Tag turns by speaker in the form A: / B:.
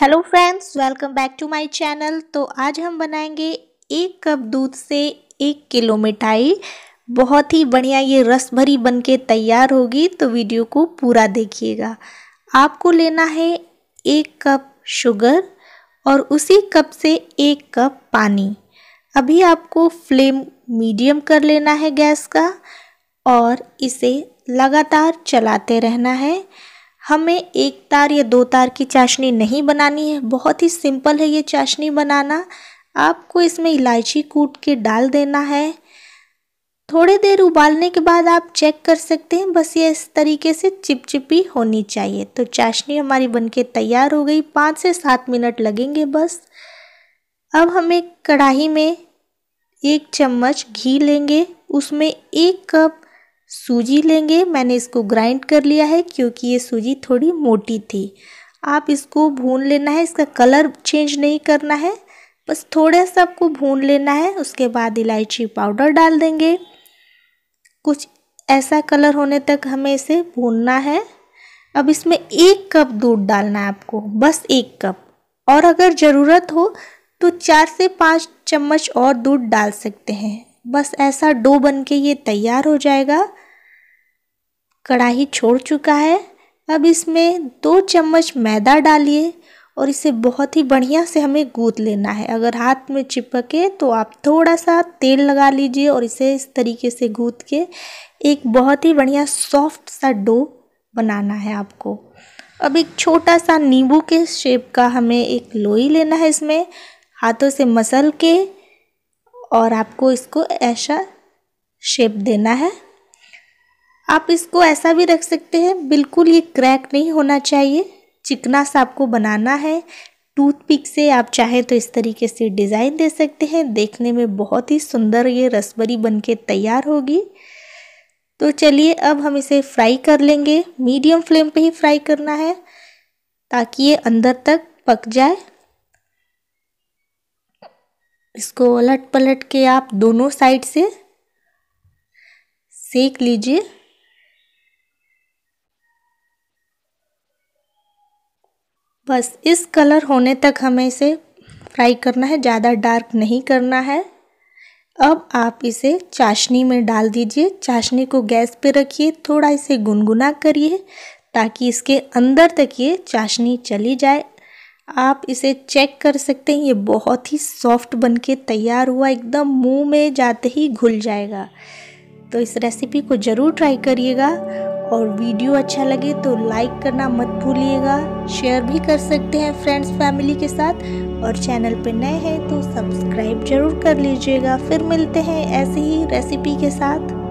A: hello friends welcome back to my channel तो आज हम बनाएंगे एक कप दूध से एक किलो मिठाई बहुत ही बढ़िया ये रस भरी बन के तैयार होगी तो वीडियो को पूरा देखिएगा आपको लेना है एक कप शुगर और उसी कप से एक कप पानी अभी आपको फ्लेम मीडियम कर लेना है गैस का और इसे लगातार चलाते रहना है हमें एक तार या दो तार की चाशनी नहीं बनानी है बहुत ही सिंपल है ये चाशनी बनाना आपको इसमें इलायची कूट के डाल देना है थोड़ी देर उबालने के बाद आप चेक कर सकते हैं बस ये इस तरीके से चिपचिपी होनी चाहिए तो चाशनी हमारी बनके तैयार हो गई पाँच से सात मिनट लगेंगे बस अब हमें कढ़ाई में एक चम्मच घी लेंगे उसमें एक कप सूजी लेंगे मैंने इसको ग्राइंड कर लिया है क्योंकि ये सूजी थोड़ी मोटी थी आप इसको भून लेना है इसका कलर चेंज नहीं करना है बस थोड़ा सा आपको भून लेना है उसके बाद इलायची पाउडर डाल देंगे कुछ ऐसा कलर होने तक हमें इसे भूनना है अब इसमें एक कप दूध डालना है आपको बस एक कप और अगर ज़रूरत हो तो चार से पाँच चम्मच और दूध डाल सकते हैं बस ऐसा डो बन के ये तैयार हो जाएगा कढ़ाई छोड़ चुका है अब इसमें दो चम्मच मैदा डालिए और इसे बहुत ही बढ़िया से हमें गूद लेना है अगर हाथ में चिपके तो आप थोड़ा सा तेल लगा लीजिए और इसे इस तरीके से गूद के एक बहुत ही बढ़िया सॉफ्ट सा डो बनाना है आपको अब एक छोटा सा नींबू के शेप का हमें एक लोई लेना है इसमें हाथों से मसल के और आपको इसको ऐसा शेप देना है आप इसको ऐसा भी रख सकते हैं बिल्कुल ये क्रैक नहीं होना चाहिए चिकना सा आपको बनाना है टूथपिक से आप चाहे तो इस तरीके से डिज़ाइन दे सकते हैं देखने में बहुत ही सुंदर ये रसबरी बनके तैयार होगी तो चलिए अब हम इसे फ्राई कर लेंगे मीडियम फ्लेम पे ही फ्राई करना है ताकि ये अंदर तक पक जाए इसको उलट पलट के आप दोनों साइड से सेक लीजिए बस इस कलर होने तक हमें इसे फ्राई करना है ज़्यादा डार्क नहीं करना है अब आप इसे चाशनी में डाल दीजिए चाशनी को गैस पे रखिए थोड़ा इसे गुनगुना करिए ताकि इसके अंदर तक ये चाशनी चली जाए आप इसे चेक कर सकते हैं ये बहुत ही सॉफ्ट बनके तैयार हुआ एकदम मुंह में जाते ही घुल जाएगा तो इस रेसिपी को ज़रूर ट्राई करिएगा और वीडियो अच्छा लगे तो लाइक करना मत भूलिएगा शेयर भी कर सकते हैं फ्रेंड्स फैमिली के साथ और चैनल पर नए हैं तो सब्सक्राइब जरूर कर लीजिएगा फिर मिलते हैं ऐसे ही रेसिपी के साथ